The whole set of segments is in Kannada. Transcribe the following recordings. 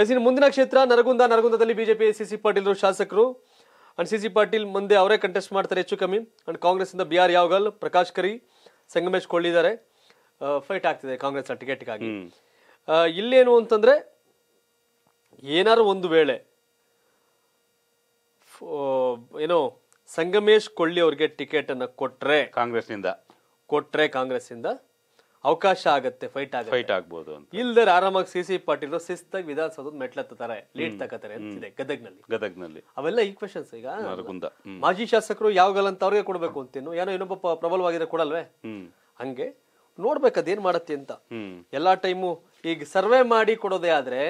ಎಸ್ ಮುಂದಿನ ಕ್ಷೇತ್ರ ನರಗುಂದ ನರಗುಂದದಲ್ಲಿ ಬಿಜೆಪಿ ಸಿ ಸಿ ಪಾಟೀಲ್ ಶಾಸಕರು ಅಂಡ್ ಸಿ ಸಿ ಪಾಟೀಲ್ ಮುಂದೆ ಅವರೇ ಕಂಟೆಸ್ಟ್ ಮಾಡ್ತಾರೆ ಹೆಚ್ಚು ಕಮ್ಮಿ ಅಂಡ್ ಕಾಂಗ್ರೆಸ್ಸಿಂದ ಬಿ ಆರ್ ಯಾವಗಲ್ ಪ್ರಕಾಶ್ ಕರಿ ಸಂಗಮೇಶ್ ಕೊಳ್ಳಿದ್ದಾರೆ ಫೈಟ್ uh, ಆಗ್ತಿದೆ ಕಾಂಗ್ರೆಸ್ನ ಟಿಕೆಟ್ಗಾಗಿ uh, ಇಲ್ಲೇನು ಅಂತಂದ್ರೆ ಏನಾದ್ರು ಒಂದು ವೇಳೆ ಏನೋ ಸಂಗಮೇಶ್ ಕೊಳ್ಳಿ ಅವ್ರಿಗೆ ಟಿಕೆಟ್ ಅನ್ನ ಕೊಟ್ರೆ ಕಾಂಗ್ರೆಸ್ನಿಂದ ಕೊಟ್ರೆ ಕಾಂಗ್ರೆಸ್ಸಿಂದ ಅವಕಾಶ ಆಗುತ್ತೆ ಫೈಟ್ ಆಗುತ್ತೆ ಫೈಟ್ ಆಗ್ಬೋದು ಅಂತ ಆರಾಮಾಗಿ ಸಿ ಸಿ ಪಾಟೀಲ್ ಶಿಸ್ತಾಗಿ ವಿಧಾನಸೌಧದ ಮೆಟ್ಲತ್ತಾರೆ ಲೀಡ್ ತಕತಾರೆ ಅಂತಿದೆ ಗದಗ್ನಲ್ಲಿ ಗದಗ್ನಲ್ಲಿ ಅವೆಲ್ಲ ಕ್ವೆಶನ್ಸ್ ಈಗ ಮಾಜಿ ಶಾಸಕರು ಯಾವಾಗಲ್ಲ ಅಂತ ಅವ್ರಿಗೆ ಕೊಡಬೇಕು ಅಂತೇನು ಏನೋ ಇನ್ನೊಬ್ಬ ಪ್ರಬಲವಾಗಿದೆ ಕೊಡಲ್ವೇ ಹಂಗೆ ನೋಡ್ಬೇಕು ಅದೇನ್ ಮಾಡತ್ತೆ ಅಂತ ಎಲ್ಲಾ ಟೈಮು ಈಗ ಸರ್ವೆ ಮಾಡಿ ಕೊಡೋದೇ ಆದ್ರೆ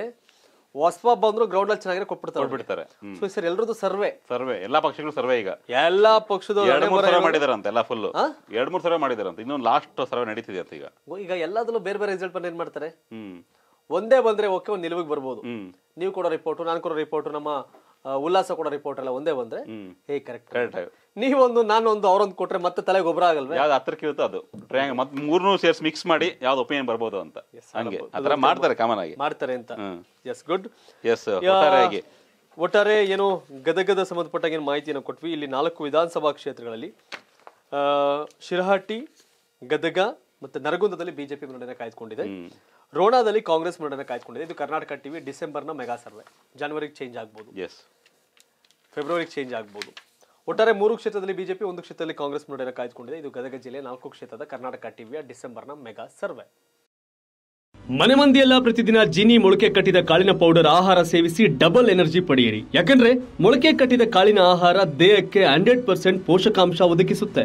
ಹೊಸಬ ಬಂದ್ರು ಗ್ರೌಂಡ್ ಅಲ್ಲಿ ಚೆನ್ನಾಗಿ ಕೊಟ್ಬಿಡ್ತಾರೆ ಕೊಟ್ಬಿಡ್ತಾರೆ ಸೊ ಸರ್ ಎಲ್ಲರದು ಸರ್ವೆ ಸರ್ವೆ ಎಲ್ಲಾ ಪಕ್ಷಗಳು ಸರ್ವೆ ಈಗ ಎಲ್ಲಾ ಪಕ್ಷದ ಎರಡ್ ಮೂರ್ ಸರ್ವೆ ಅಂತ ಎಲ್ಲ ಫುಲ್ ಎರಡ್ ಮೂರ್ ಸರ್ವೆ ಅಂತ ಇನ್ನೊಂದು ಲಾಸ್ಟ್ ಸರ್ವೆ ನಡೀತಿದೆ ಅಂತ ಈಗ ಈಗ ಎಲ್ಲದಲ್ಲೂ ಬೇರೆ ಬೇರೆ ರಿಸಲ್ಟ್ ಬಂದು ಏನ್ ಮಾಡ್ತಾರೆ ಒಂದೇ ಬಂದ್ರೆ ಓಕೆ ಒಂದು ನಿಲುವಿಗೆ ಬರ್ಬೋದು ನೀವು ಕೊಡೋ ರಿಪೋರ್ಟ್ ನಾನು ಕೊಡೋ ರಿಪೋರ್ಟ್ ನಮ್ಮ ಉಲ್ಲಾಸ ಕೊಡೋ ರಿಪೋರ್ಟ್ ಎಲ್ಲ ಒಂದೇ ಬಂದ್ರೆ ಹೇ ಕರೆಕ್ಟ್ ಕರೆಕ್ಟ್ ನೀವೊಂದು ನಾನೊಂದು ಅವರೊಂದು ಕೊಟ್ರೆ ಮತ್ತೆ ತಲೆ ಗೊಬ್ಬರ ಆಗಲ್ವೇ ಯಾವ್ದು ಹತ್ರಕ್ಕೆ ಇರುತ್ತೋ ಅದು ಟ್ರಯಾಂಗ್ ಮತ್ತೆ ಮೂರ್ನೂ ಸೇರ್ಸ್ ಮಿಕ್ಸ್ ಮಾಡಿ ಯಾವ್ದು ಒಪಿನಿಯನ್ ಬರ್ಬೋದು ಅಂತ ಹಂಗೆ ಅದರ ಮಾಡ್ತಾರೆ ಕಾಮನ್ ಆಗಿ ಮಾಡ್ತಾರೆ ಅಂತ ಎಸ್ ಗುಡ್ ಎಸ್ ಒಟ್ಟಾರೆ ಏನು ಗದಗದ ಸಂಬಂಧಪಟ್ಟಾಗ ಏನು ಮಾಹಿತಿಯನ್ನು ಕೊಟ್ವಿ ಇಲ್ಲಿ ನಾಲ್ಕು ವಿಧಾನಸಭಾ ಕ್ಷೇತ್ರಗಳಲ್ಲಿ ಶಿರಹಟ್ಟಿ ಗದಗ ಮತ್ತೆ ನರಗುಂದದಲ್ಲಿ ಬಿಜೆಪಿ ಮುನ್ನಡೆಯನ್ನು ಕಾಯ್ದುಕೊಂಡಿದೆ ರೋಣಾದಲ್ಲಿ ಕಾಂಗ್ರೆಸ್ ಮುನ್ನಡೆಯನ್ನು ಕಾಯ್ದುಕೊಂಡಿದೆ ಇದು ಕರ್ನಾಟಕ ಟಿವಿ ಡಿಸೆಂಬರ್ನ ಮೆಗಾ ಸರ್ವೆ ಜನವರಿಗೆ ಚೇಂಜ್ ಆಗ್ಬೋದು ಫೆಬ್ರವರಿಗೆ ಚೇಂಜ್ ಆಗ್ಬೋದು ಒಟ್ಟಾರೆ ಮೂರು ಕ್ಷೇತ್ರದಲ್ಲಿ ಬಿಜೆಪಿ ಒಂದು ಕ್ಷೇತ್ರದಲ್ಲಿ ಕಾಂಗ್ರೆಸ್ ಮುನ್ನಡೆಯನ್ನು ಕಾಯ್ದುಕೊಂಡಿದೆ ಇದು ಗದಗ ಜಿಲ್ಲೆ ನಾಲ್ಕು ಕ್ಷೇತ್ರದ ಕರ್ನಾಟಕ ಟಿವಿಯ ಡಿಸೆಂಬರ್ನ ಮೆಗಾ ಸರ್ವೆ ಮನೆ ಮಂದಿಯೆಲ್ಲ ಪ್ರತಿದಿನ ಜಿನಿ ಮೊಳಕೆ ಕಟ್ಟಿದ ಕಾಳಿನ ಪೌಡರ್ ಆಹಾರ ಸೇವಿಸಿ ಡಬಲ್ ಎನರ್ಜಿ ಪಡೆಯಿರಿ ಯಾಕಂದ್ರೆ ಮೊಳಕೆ ಕಟ್ಟಿದ ಕಾಳಿನ ಆಹಾರ ದೇಹಕ್ಕೆ ಹಂಡ್ರೆಡ್ ಪರ್ಸೆಂಟ್ ಪೋಷಕಾಂಶ ಒದಗಿಸುತ್ತೆ